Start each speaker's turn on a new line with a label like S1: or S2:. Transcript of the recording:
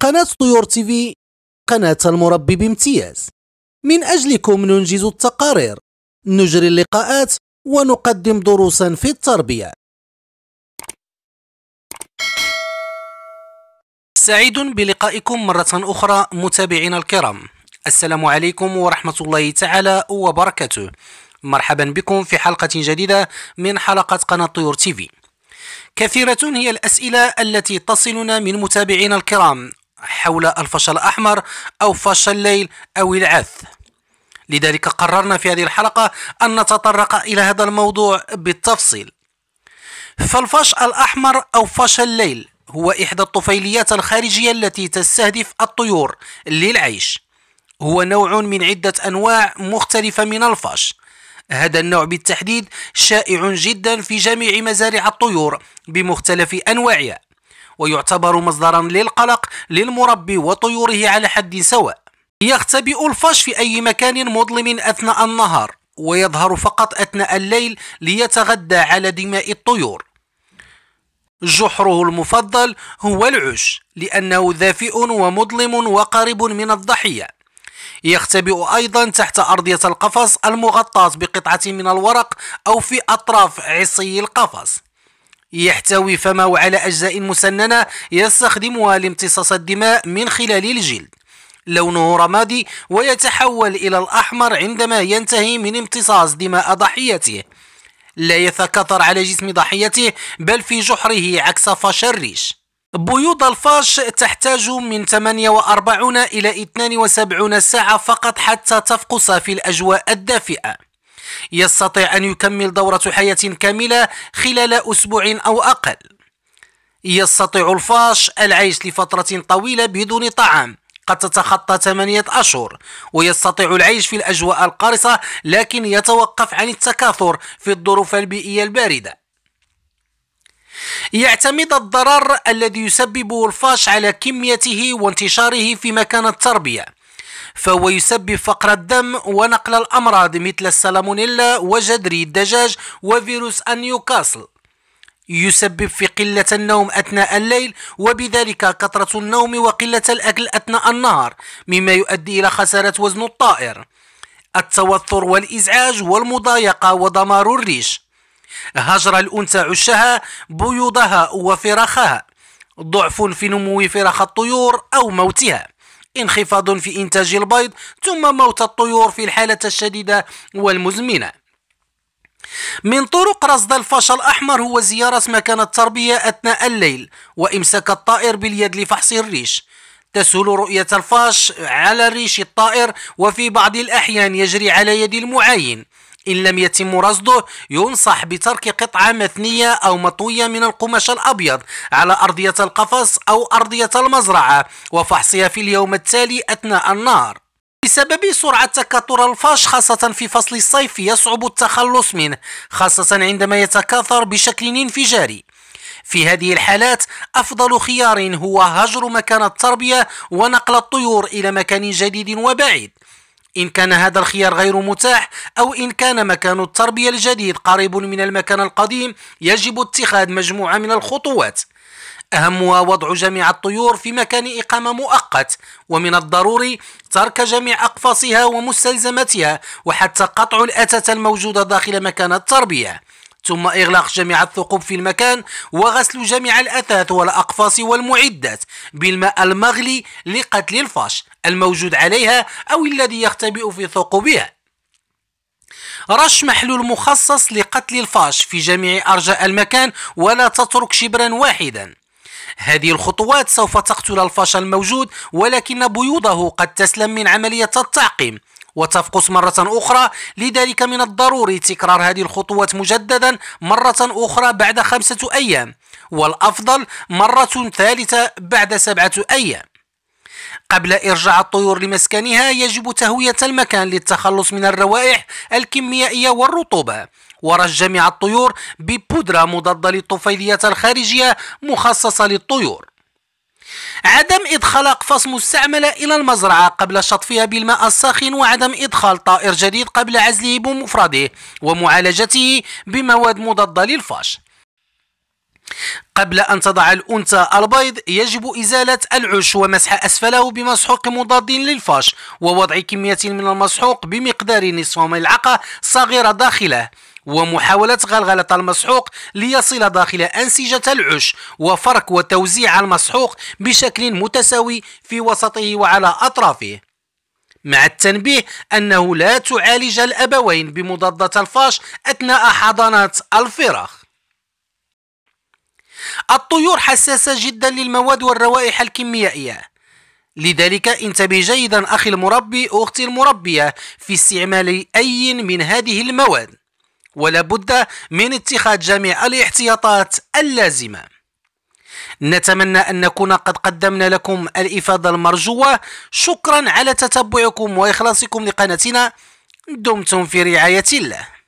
S1: قناة طيور تي في قناة المربي بامتياز من أجلكم ننجز التقارير نجري اللقاءات ونقدم دروسا في التربية سعيد بلقائكم مرة أخرى متابعينا الكرام السلام عليكم ورحمة الله تعالى وبركاته مرحبا بكم في حلقة جديدة من حلقة قناة طيور تيفي كثيرة هي الأسئلة التي تصلنا من متابعينا الكرام حول الفشل الأحمر أو فشل الليل أو العث لذلك قررنا في هذه الحلقة أن نتطرق إلى هذا الموضوع بالتفصيل فالفشل الأحمر أو فشل الليل هو إحدى الطفيليات الخارجية التي تستهدف الطيور للعيش هو نوع من عدة أنواع مختلفة من الفش هذا النوع بالتحديد شائع جدا في جميع مزارع الطيور بمختلف أنواعها ويعتبر مصدرا للقلق للمربي وطيوره على حد سواء يختبئ الفاش في أي مكان مظلم أثناء النهار ويظهر فقط أثناء الليل ليتغذى على دماء الطيور جحره المفضل هو العش لأنه دافئ ومظلم وقريب من الضحية يختبئ أيضا تحت أرضية القفص المغطاة بقطعة من الورق أو في أطراف عصي القفص يحتوي فمه على أجزاء مسننة يستخدمها لامتصاص الدماء من خلال الجلد لونه رمادي ويتحول إلى الأحمر عندما ينتهي من امتصاص دماء ضحيته لا يتكاثر على جسم ضحيته بل في جحره عكس فاش الريش بيوض الفاش تحتاج من 48 إلى 72 ساعة فقط حتى تفقس في الأجواء الدافئة يستطيع أن يكمل دورة حياة كاملة خلال أسبوع أو أقل يستطيع الفاش العيش لفترة طويلة بدون طعام قد تتخطى ثمانية أشهر ويستطيع العيش في الأجواء القارصة لكن يتوقف عن التكاثر في الظروف البيئية الباردة يعتمد الضرر الذي يسببه الفاش على كميته وانتشاره في مكان التربية فهو يسبب فقر الدم ونقل الأمراض مثل السالمونيلا وجدري الدجاج وفيروس النيوكاسل يسبب في قلة النوم أثناء الليل وبذلك كثرة النوم وقلة الأكل أثناء النهار مما يؤدي إلى خسارة وزن الطائر التوتر والإزعاج والمضايقة ودمار الريش هجر الأنثى عشها بيوضها وفراخها ضعف في نمو فراخ الطيور أو موتها انخفاض في إنتاج البيض ثم موت الطيور في الحالة الشديدة والمزمنة من طرق رصد الفشل الأحمر هو زيارة مكان التربية أثناء الليل وإمساك الطائر باليد لفحص الريش تسهل رؤية الفاش على ريش الطائر وفي بعض الأحيان يجري على يد المعاين إن لم يتم رصده ينصح بترك قطعة مثنية أو مطوية من القماش الأبيض على أرضية القفص أو أرضية المزرعة وفحصها في اليوم التالي أثناء النهار بسبب سرعة تكاثر الفاش خاصة في فصل الصيف يصعب التخلص منه خاصة عندما يتكاثر بشكل انفجاري في هذه الحالات أفضل خيار هو هجر مكان التربية ونقل الطيور إلى مكان جديد وبعيد إن كان هذا الخيار غير متاح أو إن كان مكان التربية الجديد قريب من المكان القديم يجب اتخاذ مجموعة من الخطوات أهمها وضع جميع الطيور في مكان إقامة مؤقت ومن الضروري ترك جميع أقفاصها ومستلزماتها وحتى قطع الأتات الموجودة داخل مكان التربية ثم إغلاق جميع الثقوب في المكان وغسل جميع الأثاث والأقفاص والمعدات بالماء المغلي لقتل الفاش الموجود عليها أو الذي يختبئ في ثقوبها رش محلول مخصص لقتل الفاش في جميع أرجاء المكان ولا تترك شبرا واحدا هذه الخطوات سوف تقتل الفشل الموجود ولكن بيوضه قد تسلم من عملية التعقيم وتفقس مرة أخرى لذلك من الضروري تكرار هذه الخطوات مجددا مرة أخرى بعد خمسة أيام والأفضل مرة ثالثة بعد سبعة أيام قبل إرجاع الطيور لمسكنها يجب تهوية المكان للتخلص من الروائح الكيميائية والرطوبة ورش جميع الطيور ببودرة مضادة للطفيلية الخارجية مخصصة للطيور عدم إدخال أقفاص مستعملة إلى المزرعة قبل شطفها بالماء الساخن وعدم إدخال طائر جديد قبل عزله بمفرده ومعالجته بمواد مضادة للفاش قبل أن تضع الأنثى البيض يجب إزالة العش ومسح أسفله بمسحوق مضاد للفاش ووضع كمية من المسحوق بمقدار نصف ملعقة صغيرة داخله ومحاولة غلغلة المسحوق ليصل داخل أنسجة العش وفرك وتوزيع المسحوق بشكل متساوي في وسطه وعلى أطرافه مع التنبيه أنه لا تعالج الأبوين بمضادة الفاش أثناء حضانة الفراخ الطيور حساسة جدا للمواد والروائح الكيميائية لذلك انتبه جيدا أخي المربي أختي المربية في استعمال أي من هذه المواد ولا بد من اتخاذ جميع الاحتياطات اللازمة نتمنى أن نكون قد قدمنا لكم الإفادة المرجوة شكرا على تتبعكم وإخلاصكم لقناتنا دمتم في رعاية الله